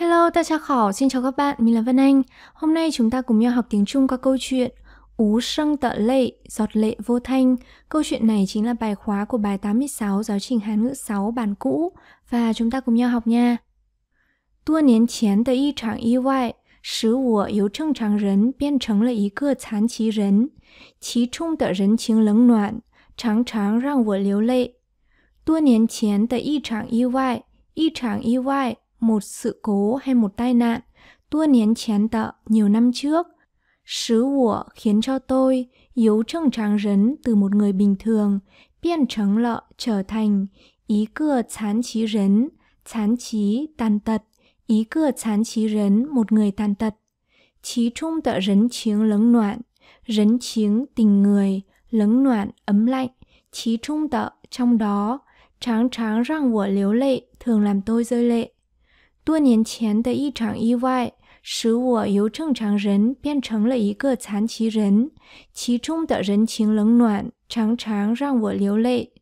Hello, ta chào khảo, xin chào các bạn, mình là Vân Anh. Hôm nay chúng ta cùng nhau học tiếng Trung qua câu chuyện Ú sâng tợ lệ, giọt lệ vô thanh. Câu chuyện này chính là bài khóa của bài 86 giáo trình Hán ngữ 6 bản cũ và chúng ta cùng nhau học nha. Tua nén chén tờ y trạng y ngoại, sử của yếu trân tràng rấn biên trấn là ý cơ chán chí rấn. Chí trung tờ rấn chính lấn noạn, tráng tráng răng của liếu lệ. Tua niên chén tờ y trạng y ngoại, y trạng y ngoại, một sự cố hay một tai nạn, tua niến chén tợ nhiều năm trước. Sứ của khiến cho tôi yếu trừng tráng rấn từ một người bình thường, biên trắng lợ trở thành ý cưa chán trí rấn, chán trí tàn tật, ý cưa chán trí rấn một người tàn tật. Trí trung tợ rấn chiếng lấn noạn, rấn chiếng tình người, lấn noạn ấm lạnh, trí trung tợ trong đó, tráng tráng răng của liếu lệ thường làm tôi rơi lệ. 多年前的一场意外，使我由正常人变成了一个残疾人。其中的人情冷暖，常常让我流泪。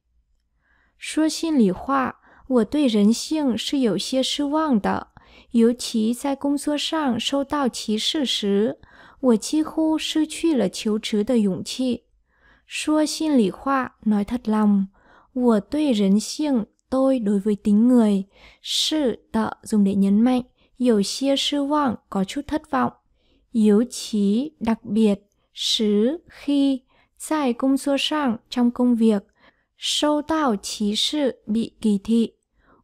说心里话，我对人性是有些失望的。尤其在工作上受到歧视时，我几乎失去了求职的勇气。说心里话，罗特龙，我对人性。tôi đối với tính người. Sự tợ dùng để nhấn mạnh, hiểu chia sư vọng có chút thất vọng. Yếu chí, đặc biệt, sứ, khi, giải cung xua sang trong công việc. Sâu tạo trí sự bị kỳ thị.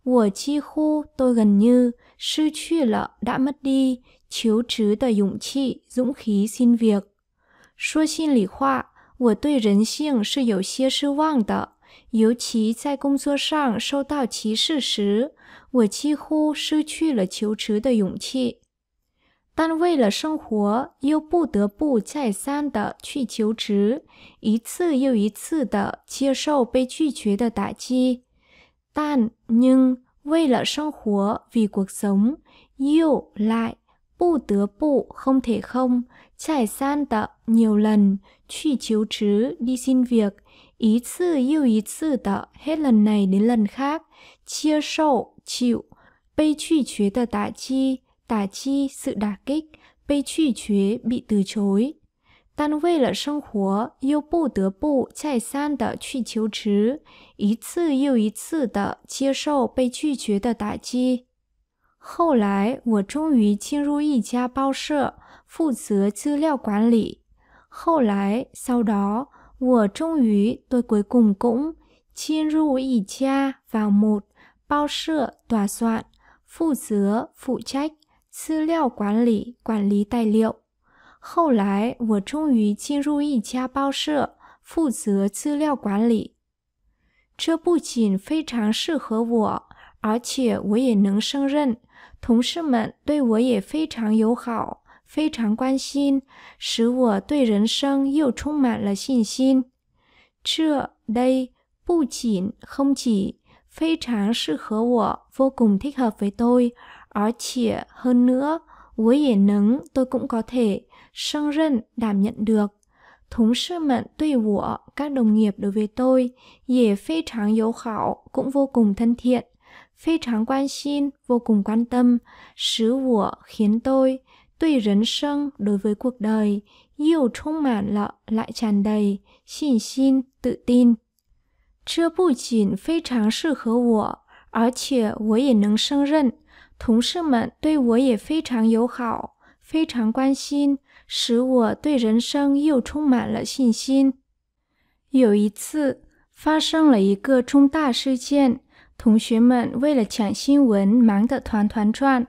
Của chi khu tôi gần như, sư truy lợ đã mất đi, chiếu trứ tờ dũng trị, dũng khí xin việc. Xua xin lý khoa, 我对人性是有些失望的。尤其在工作上受到歧视时，我几乎失去了求职的勇气。但为了生活，又不得不再三的去求职，一次又一次的接受被拒绝的打击。但仍为了生活，为国生，又来不得不轰腿轰，再三的扭人去求职，一次又一次的，h e 从这轮到那轮，承接受、受被拒绝的打击，打击、是打击，被拒绝、被拒绝、但为了生活，又不得不再三的去求职，一次又一次的接受被拒绝的打击。后来，我终于进入一家报社，负责资料管理。后来，sau đó。我终于，对鬼公公进入一家报社，打算负责负资料管理。管理料。后来，我终于进入一家报社，负责资料管理。这不仅非常适合我，而且我也能胜任。同事们对我也非常友好。非常关心，使我对人生又充满了信心。这 đây 不仅 không chỉ 非常适合我，vô cùng thích hợp với tôi，而且 hơn nữa 我也能 tôi cũng có thể đảm nhận được。同事们对我，các đồng nghiệp đối với tôi tôi 也非常友好，cũng vô cùng thân thiện。非常关心，vô cùng quan tâm, 使我 khiến tôi 对人生、nhân đối với cuộc đời, t r n g mạn l lại tràn đầy, tin tin t tin. 这个位非常适合我，而且我也能胜任。同事们对我也非常友好，非常关心，使我对人生又充满了信心。有一次，发生了一个重大事件，同学们为了抢新闻，忙得团团转。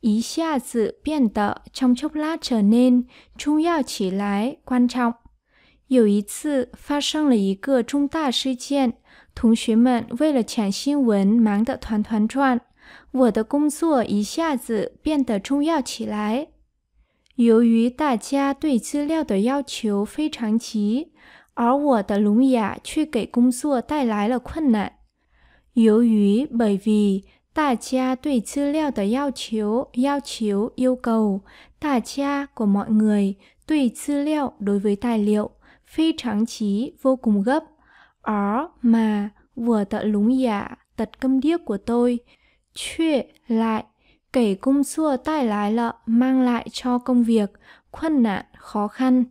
一下子变得，t r 拉扯 g c h l t r n n 起来，观察，有一次发生了一个重大事件，同学们为了抢新闻忙得团团转，我的工作一下子变得重要起来。由于大家对资料的要求非常急，而我的聋哑却给工作带来了困难。由于 b a b v Tả cha tùy tư liệu tới giao chiếu, giao chiếu yêu cầu, tả cha của mọi người, tùy tư liệu đối với tài liệu, phi trắng trí vô cùng gấp. Ó mà vừa tợ lúng giả tật câm điếc của tôi, chuyện lại, kể cung xua tai lái lợ mang lại cho công việc nạn khó khăn.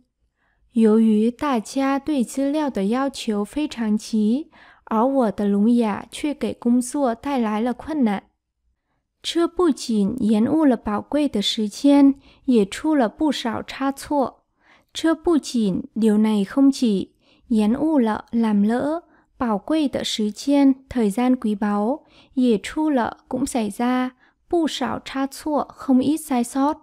Yếu ý tả cha tùy tư liệu tới giao chiếu phi trắng trí, 而我的聋哑却给工作带来了困难，这不仅延误了宝贵的时间，也出了不少差错。这不仅延误了宝贵的时间，腿间 q 宝 b 也出了，cũng a 不少差错，không ít sai sót。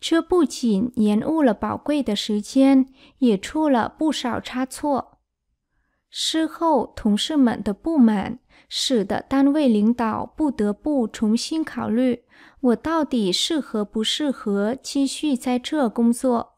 这不仅延误了宝贵的时间，也出了不少差错。事后同事们的不满使得单位领导不得不重新考虑我到底适合不适合继续在这工作。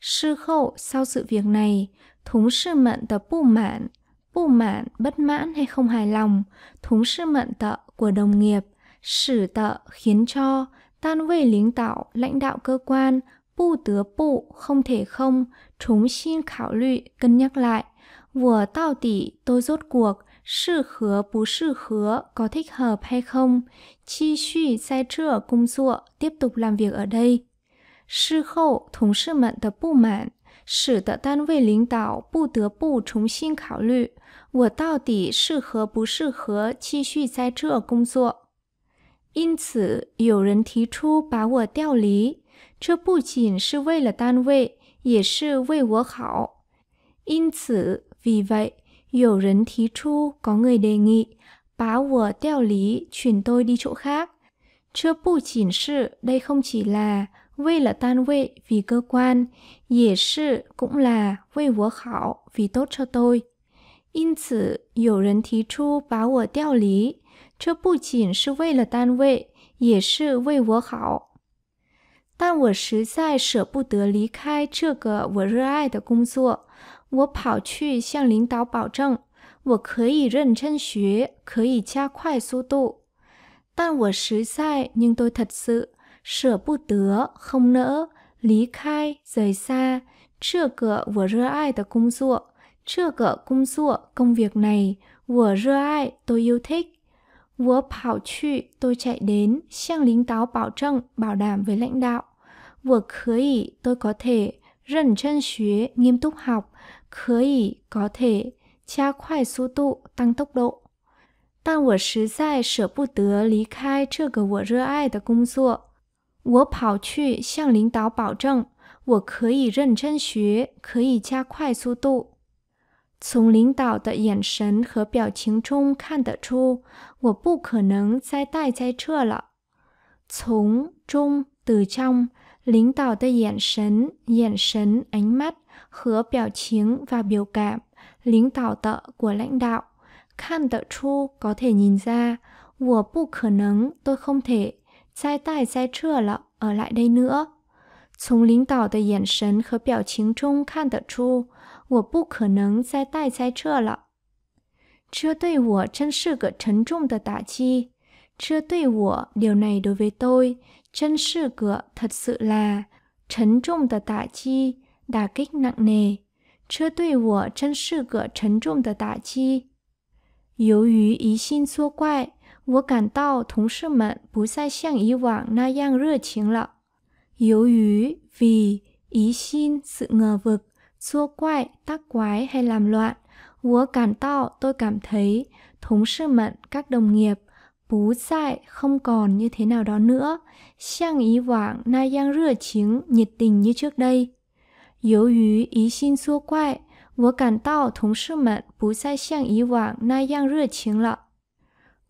事后 sau sự việc này, thống sư mận tập bu mãn, bu mãn bất mãn hay không hài lòng, thống sư mận tợ của đồng nghiệp, sử tợ khiến cho tan vệ lính tạo lãnh đạo cơ quan bu tứa bu không thể không chúng xin khảo lụy cân nhắc lại 我到底，都做过，适合不适合，合，适适合拍不拍？继续在这工作，继续工作。继续工作。继续工作。继续工作。继续工作。继续工作。继续工作。继续工作。继续工作。继续工作。继续工作。继续工作。继续工作。继续工继续工继续工作。工作。继续工作。继续工作。继续工作。继续工作。继续工作。继 Vì vậy, hiểu rấn thí chu có người đề nghị bá của teo lý chuyển tôi đi chỗ khác. Chưa bù chỉnh sự, đây không chỉ là vì là tan vệ vì cơ quan, dễ sự cũng là vì vua khảo vì tốt cho tôi. In 此, hiểu rấn thí chu bá của teo lý, chưa bù chỉnh sự vì là tan vệ, dễ sự vì vua khảo. 但我实在舍不得离开这个我热爱的工作，我跑去向领导保证，我可以认真学，可以加快速度。但我实在 nhưng tôi thật sự 舍不得 không nỡ 离开 rời xa 这个我热爱的工作，这个工作 công việc này 我热爱 tôi yêu thích。我跑去 tôi chạy đến 向领导保证 bảo đảm với lãnh đạo。我可以 tôi có thể 认真学 nghiêm túc học 可以，高铁加快速度，当速度。但我实在舍不得离开这个我热爱的工作。我跑去向领导保证，我可以认真学，可以加快速度。从领导的眼神和表情中看得出，我不可能再待在这了。从中，得将。lính tỏ tới diện sấn, diện sấn, ánh mắt, hứa biểu chính và biểu cảm, lính tỏ tợ của lãnh đạo. Khan tợ chu có thể nhìn ra, của bu khả nấng, tôi không thể, sai tài sai chưa lợ, ở lại đây nữa. Chúng lính tỏ tới diện sấn 和表情中看得出，我不可能再待在这了。这对我真是个沉重的打击。chưa tùy của điều này đối với tôi, chân sự cửa thật sự là trấn trọng tờ tạ chi, đà kích nặng nề. Chưa tùy của chân sự cửa trấn trọng tờ tạ chi. Yếu ý xin xua quại, 我感到同事们不再像以往那样热情了。由于 vì ý xin sự ngờ vực, xua quại, tác quái hay làm loạn, Wúa cảm tạo tôi cảm thấy thống sư mận các đồng nghiệp bú dại không còn như thế nào đó nữa, xiang ý vãng na yang rửa chính nhiệt tình như trước đây. Yếu ý ý xin xua quại, vô cảm tạo thống sư mận bú dại xiang ý vãng na yang rửa chính lọ.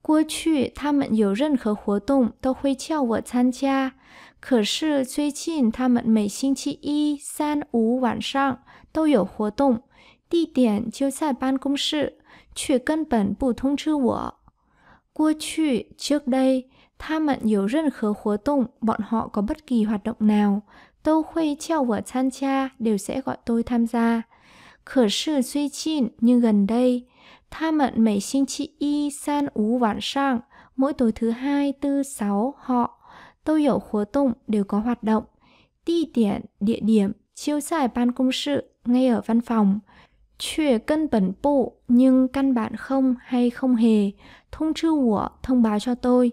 过去他们有任何活动都会叫我参加，可是最近他们每星期一、三、五晚上都有活动，地点就在办公室，却根本不通知我。trước đây, ta mặn nhiều rất khớ khóa tụng bọn họ có bất kỳ hoạt động nào, tâu khuê treo vở chan cha đều sẽ gọi tôi tham gia. Khở sự suy chín nhưng gần đây, ta mận mấy sinh chị y san ú vãn sang, mỗi tối thứ hai, tư, sáu họ, tôi hiểu khóa tụng đều có hoạt động. Ti tiện, địa điểm, chiêu giải ban công sự ngay ở văn phòng –却根本不 nhưng căn bản không hay không hề thông chư thông báo cho tôi.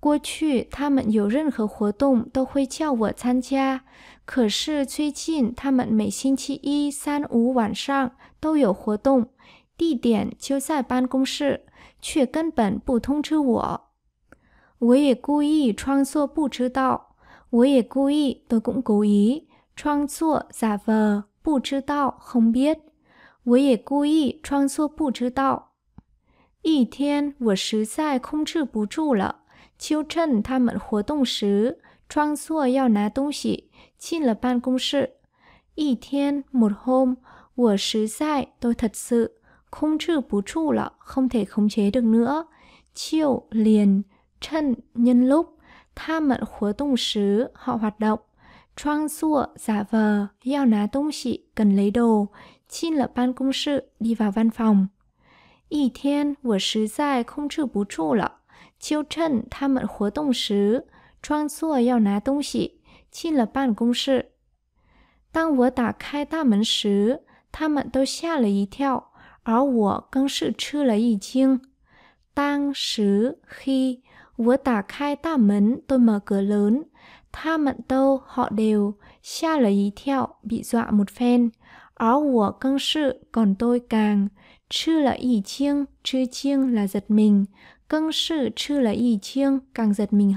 Qua 去他们有任何活动都会叫我参加，可是最近他们每星期一、三、五晚上都有活动，地点就在办公室，却根本不通知我。我也故意创作不知道，我也故意 tôi cũng cố ý 创作 giả vờ không biết 我也故意装作不知道。一天，我实在控制不住了，就趁他们活动时，装作要拿东西进了办公室。一天，một hôm，我实在都 thật sự không chịu 不住了，không thể khống chế được nữa。chiều liền, 趁 nhân lúc, 他们活动时，họ hoạt động，装作 giả vờ，要拿东西，cần lấy đồ。进了办公室，立在办公一天，我实在控制不住了，就趁他们活动时，装作要拿东西进了办公室。当我打开大门时，他们都吓了一跳，而我更是吃了一惊。当时，嘿，我打开大门都没个人，他们都好吓了一跳，吓了一跳，比吓了一而我更是更多更吃了一惊吃惊了更是吃了一惊更是命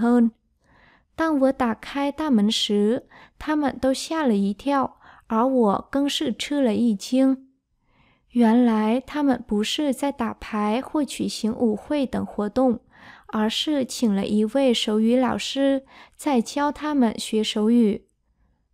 当我打开大门时他们都吓了一跳而我更是吃了一惊原来他们不是在打牌或举行舞会等活动而是请了一位手语老师在教他们学手语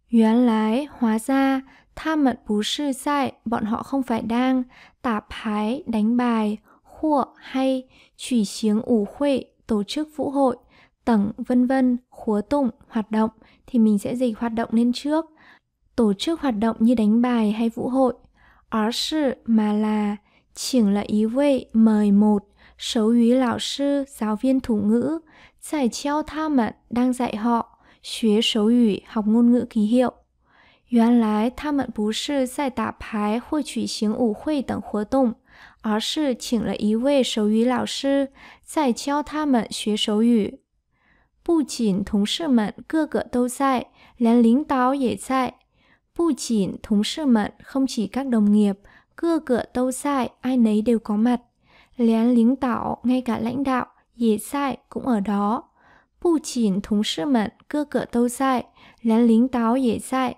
原来华沙 sư 他们不是在 bọn họ không phải đang tạp hái đánh bài khua hay chủy xiếng ủ khuệ tổ chức vũ hội tầng vân vân khúa tụng hoạt động thì mình sẽ dịch hoạt động lên trước tổ chức hoạt động như đánh bài hay vũ hội ở sự mà là chỉnh là ý vị mời một xấu úy lão sư giáo viên thủ ngữ giải treo tha mận đang dạy họ xuyế xấu ủy học ngôn ngữ ký hiệu 原来他们不是在打牌或举行舞会等活动而是请了一位手语老师在教他们学手语不仅同事们个个都在连领导也在不仅同事们空气更浓烈个个都在爱你哋讲乜连领导挨个领导也在共耳朵不仅同事们个个都在连领导也在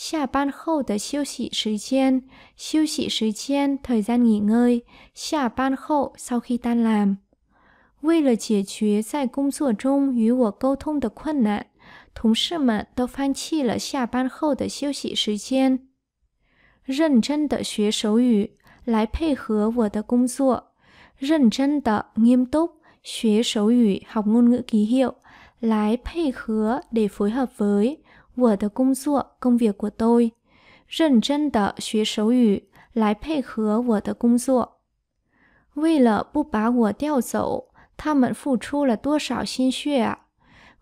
下班后的休息时间,休息时间 thời gian nghỉ ngơi, 下班后 sau khi tan làm. 为了解决在工作中与我沟通的困难，同事们都放弃了下班后的休息时间，认真的学手语来配合我的工作，认真的 nghiêm túc 学手语 học ngôn ngữ ký hiệu 来配合 để phối hợp với 我的工作工 việc của tôi，认真的学手语来配合我的工作。为了不把我调走，他们付出了多少心血啊！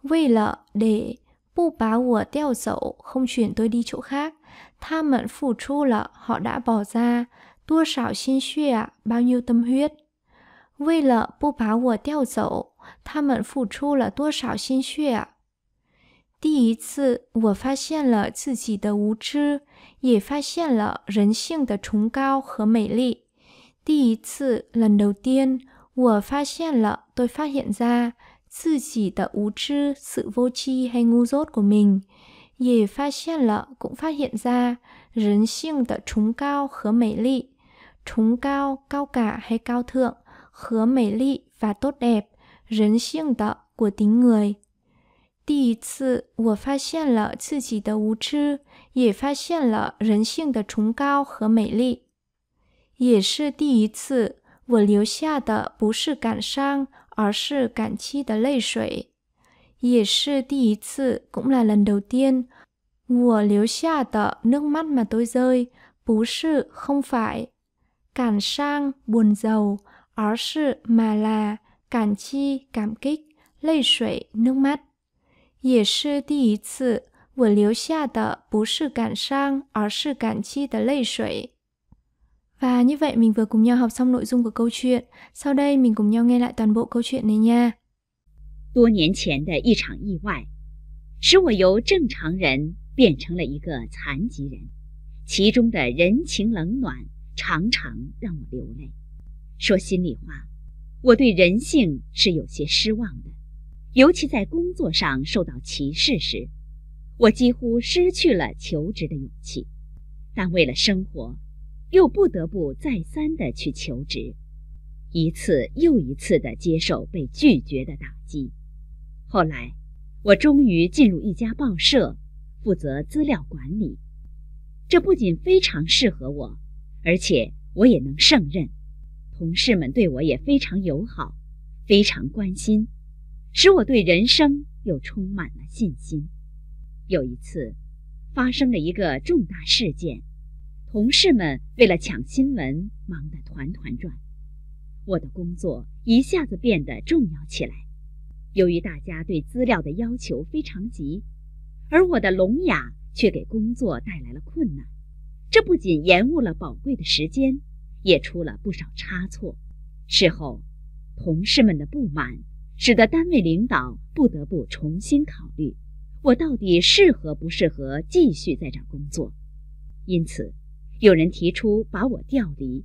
为了 để 不把我调走，không chuyển tôi đi chỗ khác，他们付出了 họ đã bỏ ra 多少心血啊，bao nhiêu tâm huyết。为了不把我调走，他们付出了多少心血啊！第一次，我发现了自己的无知，也发现了人性的崇高和美丽。第一次，lần đầu tiên，我发现了 tôi phát hiện ra 自己的无知、sự vô tri hay ngu dốt của mình。也发现了 cũng phát hiện ra 人性的崇高和美丽。崇高、cao cả hay cao thượng 和美丽 và tốt đẹp, của tính người 第一次，我发现了自己的无知，也发现了人性的崇高和美丽。也是第一次，我流下的不是感伤，而是感激的泪水。也是第一次，cũng là lần đầu tiên，nước mắt mà tôi rơi，不是 không phải，cảm thương buồn dầu，而是 mà là cảm chi cảm kích，泪水 nước mắt。也是第一次，我流下的不是感伤，而是感激的泪水。完，你各位明白，我们要学完内容和故事。下面，我们共同来听一下这个故事。多年前的一场意外，使我由正常人变成了一个残疾人。其中的人情冷暖，常常让我流泪。说心里话，我对人性是有些失望的。尤其在工作上受到歧视时，我几乎失去了求职的勇气。但为了生活，又不得不再三地去求职，一次又一次地接受被拒绝的打击。后来，我终于进入一家报社，负责资料管理。这不仅非常适合我，而且我也能胜任。同事们对我也非常友好，非常关心。使我对人生又充满了信心。有一次，发生了一个重大事件，同事们为了抢新闻忙得团团转，我的工作一下子变得重要起来。由于大家对资料的要求非常急，而我的聋哑却给工作带来了困难，这不仅延误了宝贵的时间，也出了不少差错。事后，同事们的不满。使得单位领导不得不重新考虑，我到底适合不适合继续在这工作。因此，有人提出把我调离。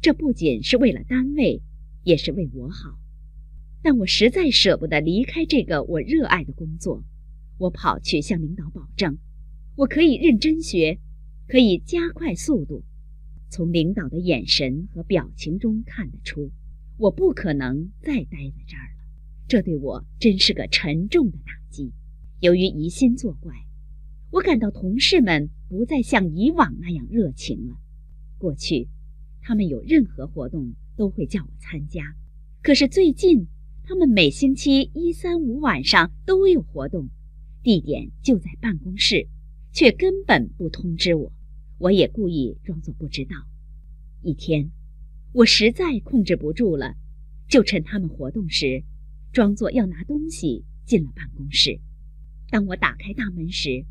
这不仅是为了单位，也是为我好。但我实在舍不得离开这个我热爱的工作。我跑去向领导保证，我可以认真学，可以加快速度。从领导的眼神和表情中看得出，我不可能再待在这儿。这对我真是个沉重的打击。由于疑心作怪，我感到同事们不再像以往那样热情了。过去，他们有任何活动都会叫我参加，可是最近，他们每星期一、三、五晚上都有活动，地点就在办公室，却根本不通知我。我也故意装作不知道。一天，我实在控制不住了，就趁他们活动时。装作要拿东西进了办公室。当我打开大门时，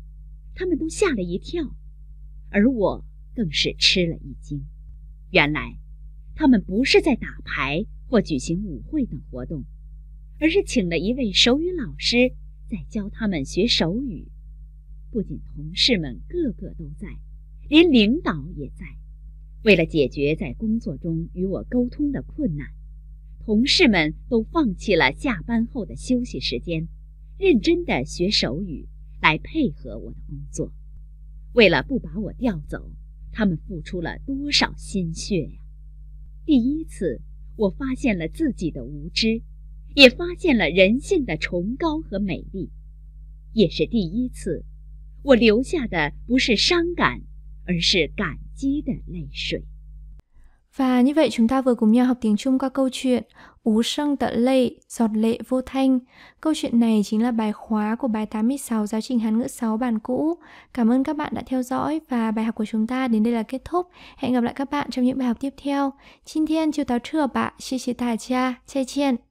他们都吓了一跳，而我更是吃了一惊。原来，他们不是在打牌或举行舞会等活动，而是请了一位手语老师在教他们学手语。不仅同事们个个都在，连领导也在。为了解决在工作中与我沟通的困难。同事们都放弃了下班后的休息时间，认真地学手语，来配合我的工作。为了不把我调走，他们付出了多少心血呀！第一次，我发现了自己的无知，也发现了人性的崇高和美丽。也是第一次，我流下的不是伤感，而是感激的泪水。Và như vậy chúng ta vừa cùng nhau học tiếng Trung qua câu chuyện Ú sâng tận lệ, giọt lệ vô thanh. Câu chuyện này chính là bài khóa của bài 86 giáo trình Hán ngữ 6 bản cũ. Cảm ơn các bạn đã theo dõi và bài học của chúng ta đến đây là kết thúc. Hẹn gặp lại các bạn trong những bài học tiếp theo. Xin thiên chiều táo trưa bạ, xì xì tà cha, chai chiên.